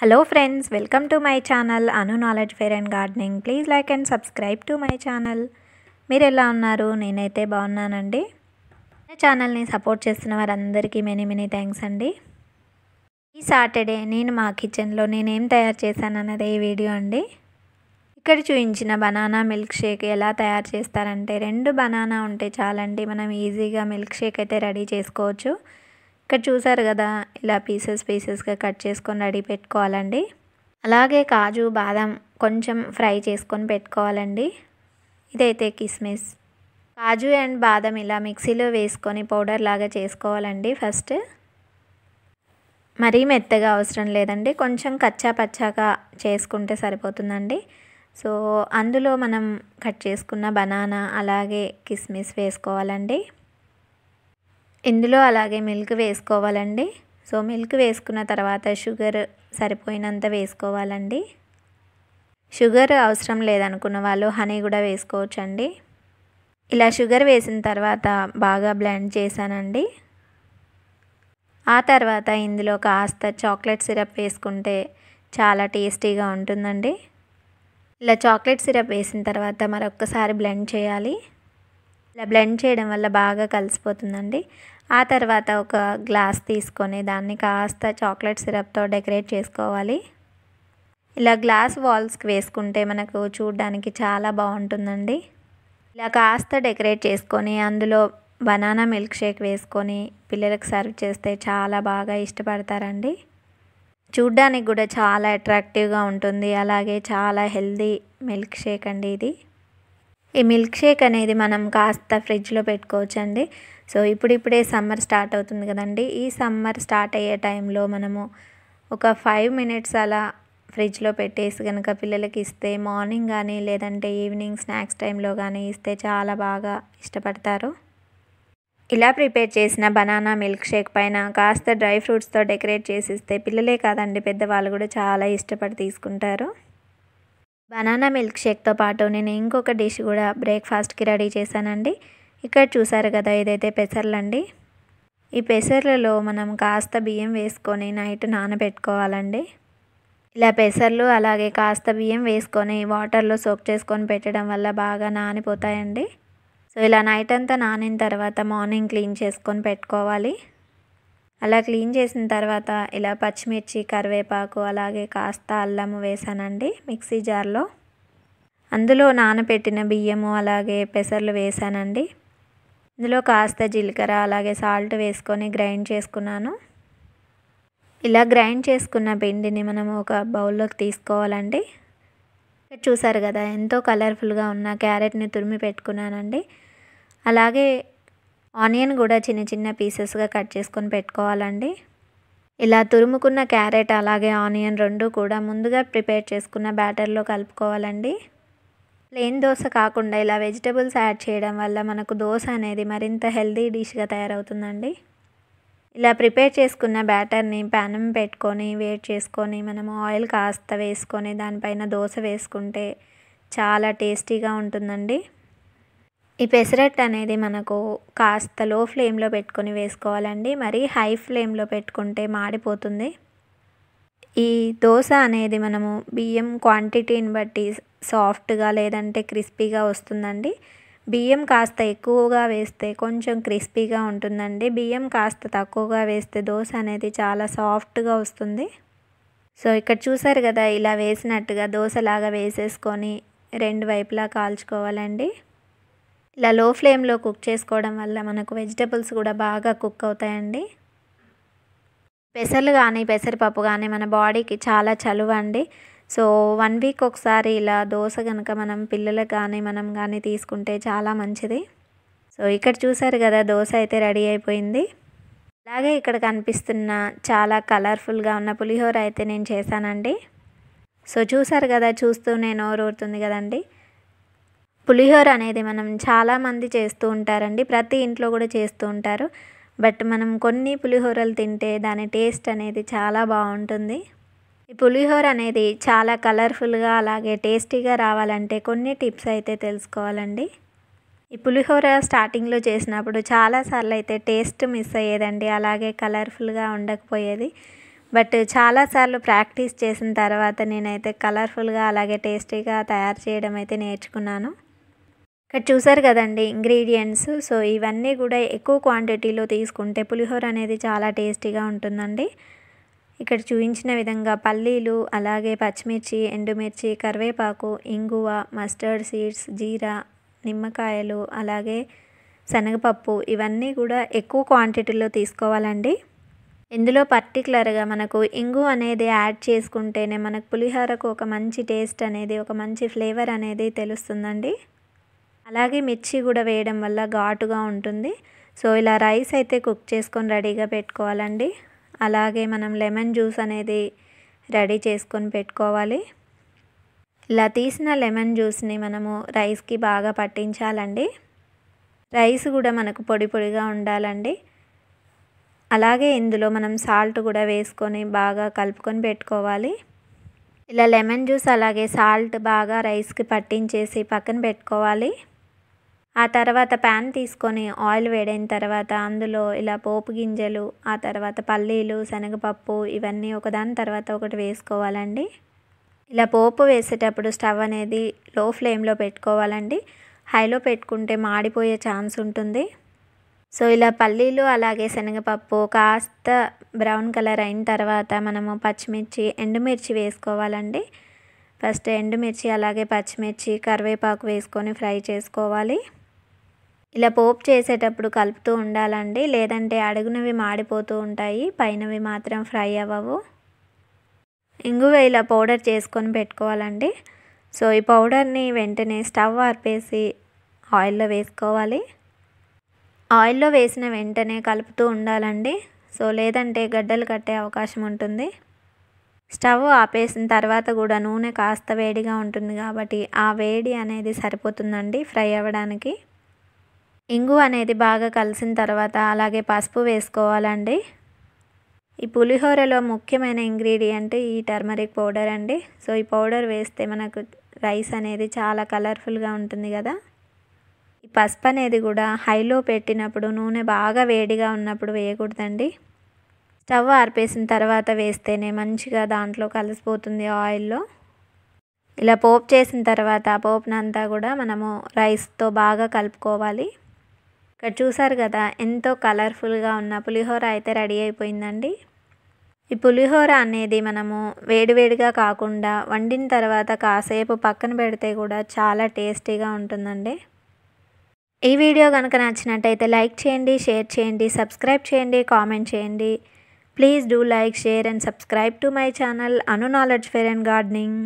hello friends welcome to my channel Anu knowledge fare and gardening please like and subscribe to my channel మీరు ఎలా ఉన్నారు నేనైతే బాగున్నానండి నా ఛానల్ని సపోర్ట్ చేస్తున్న వారందరికీ మెనీ మెనీ థ్యాంక్స్ అండి ఈ సాటర్డే నేను మా కిచెన్లో నేనేం తయారు చేశాను అన్నది ఈ వీడియో అండి ఇక్కడ చూపించిన బనానా మిల్క్ షేక్ ఎలా తయారు చేస్తారంటే రెండు బనానా ఉంటే చాలండి మనం ఈజీగా మిల్క్ షేక్ అయితే రెడీ చేసుకోవచ్చు ఇక్కడ చూసారు కదా ఇలా పీసెస్ పీసెస్గా కట్ చేసుకొని రెడీ పెట్టుకోవాలండి అలాగే కాజు బాదం కొంచెం ఫ్రై చేసుకొని పెట్టుకోవాలండి ఇదైతే కిస్మిస్ కాజు అండ్ బాదం ఇలా మిక్సీలో వేసుకొని పౌడర్ లాగా చేసుకోవాలండి ఫస్ట్ మరీ మెత్తగా అవసరం లేదండి కొంచెం కచ్చా పచ్చాగా చేసుకుంటే సరిపోతుందండి సో అందులో మనం కట్ చేసుకున్న బనానా అలాగే కిస్మిస్ వేసుకోవాలండి ఇందులో అలాగే మిల్క్ వేసుకోవాలండి సో మిల్క్ వేసుకున్న తర్వాత షుగర్ సరిపోయినంత వేసుకోవాలండి షుగర్ అవసరం లేదనుకున్న వాళ్ళు హనీ కూడా వేసుకోవచ్చండి ఇలా షుగర్ వేసిన తర్వాత బాగా బ్లెండ్ చేశానండి ఆ తర్వాత ఇందులో కాస్త చాక్లెట్ సిరప్ వేసుకుంటే చాలా టేస్టీగా ఉంటుందండి ఇలా చాక్లెట్ సిరప్ వేసిన తర్వాత మరొకసారి బ్లెండ్ చేయాలి ఇలా బ్లెండ్ చేయడం వల్ల బాగా కలిసిపోతుందండి ఆ తర్వాత ఒక గ్లాస్ తీసుకొని దాన్ని కాస్త చాక్లెట్ సిరప్తో డెకరేట్ చేసుకోవాలి ఇలా గ్లాస్ వాల్స్కి వేసుకుంటే మనకు చూడడానికి చాలా బాగుంటుందండి ఇలా కాస్త డెకరేట్ చేసుకొని అందులో బనానా మిల్క్ షేక్ వేసుకొని పిల్లలకు సర్వ్ చేస్తే చాలా బాగా ఇష్టపడతారండి చూడ్డానికి కూడా చాలా అట్రాక్టివ్గా ఉంటుంది అలాగే చాలా హెల్దీ మిల్క్ షేక్ అండి ఇది ఈ మిల్క్ షేక్ అనేది మనం కాస్త ఫ్రిడ్జ్లో పెట్టుకోవచ్చండి సో ఇప్పుడిప్పుడే సమ్మర్ స్టార్ట్ అవుతుంది కదండి ఈ సమ్మర్ స్టార్ట్ అయ్యే టైంలో మనము ఒక ఫైవ్ మినిట్స్ అలా ఫ్రిడ్జ్లో పెట్టేసి కనుక పిల్లలకి ఇస్తే మార్నింగ్ కానీ లేదంటే ఈవినింగ్ స్నాక్స్ టైంలో కానీ ఇస్తే చాలా బాగా ఇష్టపడతారు ఇలా ప్రిపేర్ చేసిన బనానా మిల్క్ షేక్ పైన కాస్త డ్రై ఫ్రూట్స్తో డెకరేట్ చేసి ఇస్తే పిల్లలే కాదండి పెద్దవాళ్ళు కూడా చాలా ఇష్టపడి తీసుకుంటారు బనానా మిల్క్ షేక్తో పాటు నేను ఇంకొక డిష్ కూడా బ్రేక్ఫాస్ట్కి రెడీ చేశానండి ఇక్కడ చూసారు కదా ఇదైతే పెసర్లండి ఈ పెసర్లలో మనం కాస్త బియ్యం వేసుకొని నైట్ నానబెట్టుకోవాలండి ఇలా పెసర్లు అలాగే కాస్త బియ్యం వేసుకొని వాటర్లో సోక్ చేసుకొని పెట్టడం వల్ల బాగా నానిపోతాయండి సో ఇలా నైట్ అంతా నానిన తర్వాత మార్నింగ్ క్లీన్ చేసుకొని పెట్టుకోవాలి అలా క్లీన్ చేసిన తర్వాత ఇలా పచ్చిమిర్చి కరివేపాకు అలాగే కాస్త అల్లం వేసానండి మిక్సీ జార్లో అందులో నానబెట్టిన బియ్యము అలాగే పెసర్లు వేసానండి ఇందులో కాస్త జీలకర్ర అలాగే సాల్ట్ వేసుకొని గ్రైండ్ చేసుకున్నాను ఇలా గ్రైండ్ చేసుకున్న పిండిని మనం ఒక బౌల్లోకి తీసుకోవాలండి చూసారు కదా ఎంతో కలర్ఫుల్గా ఉన్న క్యారెట్ని తురిమి పెట్టుకున్నానండి అలాగే ఆనియన్ కూడా చిన్న చిన్న పీసెస్గా కట్ చేసుకొని పెట్టుకోవాలండి ఇలా తురుముకున్న క్యారెట్ అలాగే ఆనియన్ రెండు కూడా ముందుగా ప్రిపేర్ చేసుకున్న బ్యాటర్లో కలుపుకోవాలండి ప్లెయిన్ దోశ కాకుండా ఇలా వెజిటబుల్స్ యాడ్ చేయడం వల్ల మనకు దోశ అనేది మరింత హెల్దీ డిష్గా తయారవుతుందండి ఇలా ప్రిపేర్ చేసుకున్న బ్యాటర్ని ప్యానం పెట్టుకొని వేట్ చేసుకొని మనం ఆయిల్ కాస్త వేసుకొని దానిపైన దోశ వేసుకుంటే చాలా టేస్టీగా ఉంటుందండి ఈ పెసరట్ అనేది మనకు కాస్త లో ఫ్లేమ్లో పెట్టుకొని వేసుకోవాలండి మరి హై ఫ్లేమ్లో పెట్టుకుంటే మాడిపోతుంది ఈ దోశ అనేది మనము బియ్యం క్వాంటిటీని బట్టి సాఫ్ట్గా లేదంటే క్రిస్పీగా వస్తుందండి బియ్యం కాస్త ఎక్కువగా వేస్తే కొంచెం క్రిస్పీగా ఉంటుందండి బియ్యం కాస్త తక్కువగా వేస్తే దోశ అనేది చాలా సాఫ్ట్గా వస్తుంది సో ఇక్కడ చూసారు కదా ఇలా వేసినట్టుగా దోశలాగా వేసేసుకొని రెండు వైపులా కాల్చుకోవాలండి ఇలా లో ఫ్లేమ్లో కుక్ చేసుకోవడం వల్ల మనకు వెజిటబుల్స్ కూడా బాగా కుక్ అవుతాయండి పెసర్లు కానీ పెసరపప్పు కానీ మన బాడీకి చాలా చలువ అండి సో వన్ వీక్ ఒకసారి ఇలా దోశ కనుక మనం పిల్లలకు కానీ మనం కానీ తీసుకుంటే చాలా మంచిది సో ఇక్కడ చూసారు కదా దోశ అయితే రెడీ అయిపోయింది అలాగే ఇక్కడ కనిపిస్తున్న చాలా కలర్ఫుల్గా ఉన్న పులిహోర అయితే నేను చేశానండి సో చూసారు కదా చూస్తూ నేను ఓరూరుతుంది కదండీ పులిహోర అనేది మనం చాలామంది చేస్తూ ఉంటారండి ప్రతి ఇంట్లో కూడా చేస్తూ ఉంటారు బట్ మనం కొన్ని పులిహోరలు తింటే దాని టేస్ట్ అనేది చాలా బాగుంటుంది ఈ పులిహోర అనేది చాలా కలర్ఫుల్గా అలాగే టేస్టీగా రావాలంటే కొన్ని టిప్స్ అయితే తెలుసుకోవాలండి ఈ పులిహోర స్టార్టింగ్లో చేసినప్పుడు చాలాసార్లు అయితే టేస్ట్ మిస్ అయ్యేదండి అలాగే కలర్ఫుల్గా ఉండకపోయేది బట్ చాలాసార్లు ప్రాక్టీస్ చేసిన తర్వాత నేనైతే కలర్ఫుల్గా అలాగే టేస్టీగా తయారు చేయడం అయితే నేర్చుకున్నాను ఇక్కడ చూసారు కదండి ఇంగ్రీడియంట్స్ సో ఇవన్నీ కూడా ఎక్కువ క్వాంటిటీలో తీసుకుంటే పులిహోర అనేది చాలా టేస్టీగా ఉంటుందండి ఇక్కడ చూపించిన విధంగా పల్లీలు అలాగే పచ్చిమిర్చి ఎండుమిర్చి కరివేపాకు ఇంగువ మస్టర్డ్ సీడ్స్ జీరా నిమ్మకాయలు అలాగే శనగపప్పు ఇవన్నీ కూడా ఎక్కువ క్వాంటిటీలో తీసుకోవాలండి ఇందులో పర్టికులర్గా మనకు ఇంగు అనేది యాడ్ చేసుకుంటేనే మనకు పులిహోరకు ఒక మంచి టేస్ట్ అనేది ఒక మంచి ఫ్లేవర్ అనేది తెలుస్తుందండి అలాగే మిర్చి కూడా వేయడం వల్ల ఘాటుగా ఉంటుంది సో ఇలా రైస్ అయితే కుక్ చేసుకొని రెడీగా పెట్టుకోవాలండి అలాగే మనం లెమన్ జ్యూస్ అనేది రెడీ చేసుకొని పెట్టుకోవాలి ఇలా తీసిన లెమన్ జ్యూస్ని మనము రైస్కి బాగా పట్టించాలండి రైస్ కూడా మనకు పొడి పొడిగా ఉండాలండి అలాగే ఇందులో మనం సాల్ట్ కూడా వేసుకొని బాగా కలుపుకొని పెట్టుకోవాలి ఇలా లెమన్ జ్యూస్ అలాగే సాల్ట్ బాగా రైస్కి పట్టించేసి పక్కన పెట్టుకోవాలి ఆ తర్వాత ప్యాన్ తీసుకొని ఆయిల్ వేడైన తర్వాత అందులో ఇలా పోపు గింజలు ఆ తర్వాత పల్లీలు శనగపప్పు ఇవన్నీ ఒకదాని తర్వాత ఒకటి వేసుకోవాలండి ఇలా పోపు వేసేటప్పుడు స్టవ్ అనేది లో ఫ్లేమ్లో పెట్టుకోవాలండి హైలో పెట్టుకుంటే మాడిపోయే ఛాన్స్ ఉంటుంది సో ఇలా పల్లీలు అలాగే శనగపప్పు కాస్త బ్రౌన్ కలర్ అయిన తర్వాత మనము పచ్చిమిర్చి ఎండుమిర్చి వేసుకోవాలండి ఫస్ట్ ఎండుమిర్చి అలాగే పచ్చిమిర్చి కరివేపాకు వేసుకొని ఫ్రై చేసుకోవాలి ఇలా పోపు చేసేటప్పుడు కలుపుతూ ఉండాలండి లేదంటే అడుగునవి మాడిపోతూ ఉంటాయి పైనవి మాత్రం ఫ్రై అవ్వవు ఇంగువ ఇలా పౌడర్ చేసుకొని పెట్టుకోవాలండి సో ఈ పౌడర్ని వెంటనే స్టవ్ ఆర్పేసి ఆయిల్లో వేసుకోవాలి ఆయిల్లో వేసిన వెంటనే కలుపుతూ ఉండాలండి సో లేదంటే గడ్డలు కట్టే అవకాశం ఉంటుంది స్టవ్ ఆపేసిన తర్వాత కూడా నూనె కాస్త వేడిగా ఉంటుంది కాబట్టి ఆ వేడి అనేది సరిపోతుందండి ఫ్రై అవ్వడానికి ఇంగు అనేది బాగా కలిసిన తర్వాత అలాగే పసుపు వేసుకోవాలండి ఈ పులిహోరలో ముఖ్యమైన ఇంగ్రీడియంట్ ఈ టర్మరిక్ పౌడర్ అండి సో ఈ పౌడర్ వేస్తే మనకు రైస్ అనేది చాలా కలర్ఫుల్గా ఉంటుంది కదా ఈ పసుపు అనేది కూడా హైలో పెట్టినప్పుడు నూనె బాగా వేడిగా ఉన్నప్పుడు వేయకూడదండి స్టవ్ ఆర్పేసిన తర్వాత వేస్తేనే మంచిగా దాంట్లో కలిసిపోతుంది ఆయిల్లో ఇలా పోపు చేసిన తర్వాత ఆ పోపునంతా కూడా మనము రైస్తో బాగా కలుపుకోవాలి ఇక్కడ చూసారు కదా ఎంతో కలర్ఫుల్గా ఉన్న పులిహోర అయితే రెడీ అయిపోయిందండి ఈ పులిహోర అనేది మనము వేడివేడిగా కాకుండా వండిన తర్వాత కాసేపు పక్కన పెడితే కూడా చాలా టేస్టీగా ఉంటుందండి ఈ వీడియో కనుక నచ్చినట్టయితే లైక్ చేయండి షేర్ చేయండి సబ్స్క్రైబ్ చేయండి కామెంట్ చేయండి please do like share and subscribe to my channel Anu knowledge fare and gardening